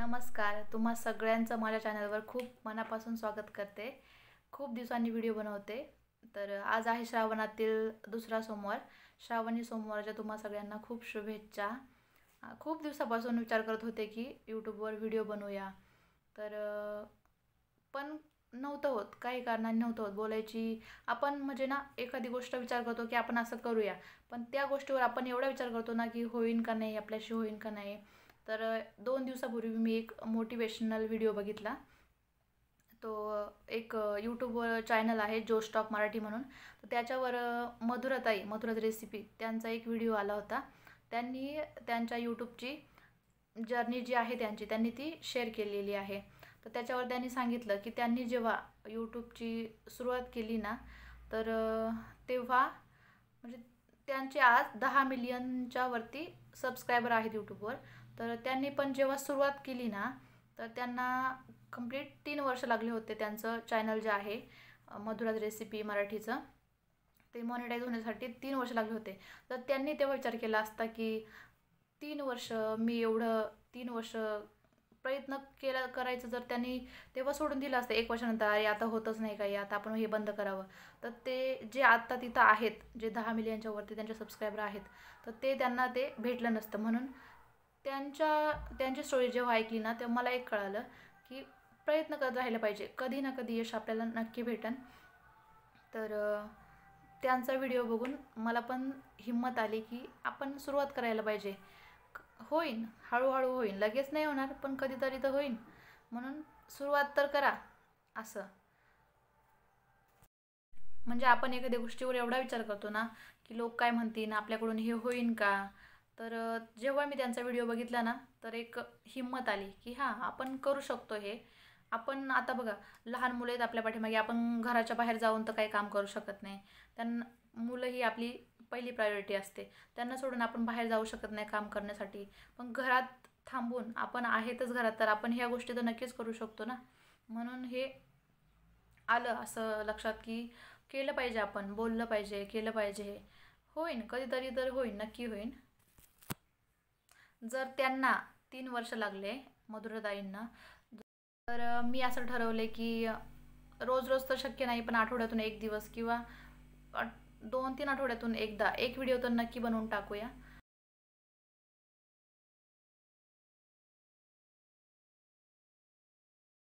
नमस्कार तुम्हा सगळ्यांचं माझ्या चॅनलवर खूप मनापासून स्वागत करते खूप दिवसांनी व्हिडिओ बनवते तर आज आहे श्रावणातील दुसरा सोमवार श्रावणी सोमवारच्या तुम्हा सगळ्यांना खूप शुभेच्छा खूप दिवसापासून विचार करत होते की यूट्यूबवर व्हिडिओ बनवूया तर पण नव्हतं होत काही कारणाने नव्हतं होत बोलायची आपण म्हणजे ना एखादी गोष्ट विचार करतो की आपण असं करूया पण त्या गोष्टीवर आपण एवढा विचार करतो ना की होईन का नाही आपल्याशी होईन का नाही तर दोन दिवसापूर्वी मी एक मोटिवेशनल व्हिडिओ बघितला तो एक यूट्यूब चॅनल आहे जो स्टॉक मराठी म्हणून तर त्याच्यावर मधुरताई मधुरत रेसिपी त्यांचा एक व्हिडिओ आला होता त्यांनी त्यांच्या यूट्यूबची जर्नी जी आहे त्यांची त्यांनी ती शेअर केलेली आहे तर त्याच्यावर त्यांनी सांगितलं की त्यांनी जेव्हा यूट्यूबची सुरुवात केली ना तर तेव्हा म्हणजे त्यांचे आज दहा मिलियनच्या वरती सबस्क्रायबर आहेत यूट्यूबवर तर त्यांनी पण जेव्हा सुरुवात केली ना तर त्यांना कंप्लीट तीन वर्ष लागले होते त्यांचं चॅनल जे आहे मधुराज रेसिपी मराठीचं ते मॉनिटाईज होण्यासाठी तीन वर्ष लागले होते तर त्यांनी तेव्हा विचार केला असता की तीन वर्ष मी एवढं तीन वर्ष प्रयत्न केला करायचं जर त्यांनी तेव्हा सोडून दिलं असतं एक वर्षानंतर अरे आता होतच नाही काही आता आपण हे बंद करावं तर ते जे आत्ता तिथं आहेत जे दहा मिलियनच्यावरती वरती त्यांचे सबस्क्रायबर आहेत तर ते त्यांना ते भेटलं नसतं म्हणून त्यांच्या त्यांची स्टोरी जेव्हा ऐकली ना तेव्हा मला एक कळालं की प्रयत्न करत राहायला पाहिजे कधी ना कधी यश आपल्याला नक्की भेटन तर त्यांचा व्हिडिओ बघून मला पण हिंमत आली की आपण सुरुवात करायला पाहिजे होईन हळूहळू होईन लगेच नाही होणार पण कधीतरी तर होईन म्हणून सुरुवात तर करा असं म्हणजे आपण एखाद्या गोष्टीवर एवढा विचार करतो ना की लोक काय म्हणतील आपल्याकडून हे होईन का तर जेव्हा मी त्यांचा व्हिडिओ बघितला ना तर एक हिंमत आली की हां आपण करू शकतो हे आपण आता बघा लहान मुलं आहेत आपल्या पाठीमागे आपण घराच्या बाहेर जाऊन तर काही काम करू शकत नाही त्यांना मुलं ही आपली पहिली प्रायोरिटी असते त्यांना सोडून आपण बाहेर जाऊ शकत नाही काम करण्यासाठी पण घरात थांबून आपण आहेतच घरात तर आपण ह्या गोष्टी तर नक्कीच करू शकतो ना म्हणून हे आलं असं लक्षात की केलं पाहिजे आपण बोललं पाहिजे केलं पाहिजे हे होईन कधीतरी तर होईन नक्की होईन जर त्यांना तीन वर्ष लागले मधुरताईंना तर मी असं ठरवले की रोज रोज तर शक्य नाही पण आठवड्यातून एक दिवस किंवा दोन तीन आठवड्यातून एकदा एक व्हिडिओ तर नक्की बनवून टाकूया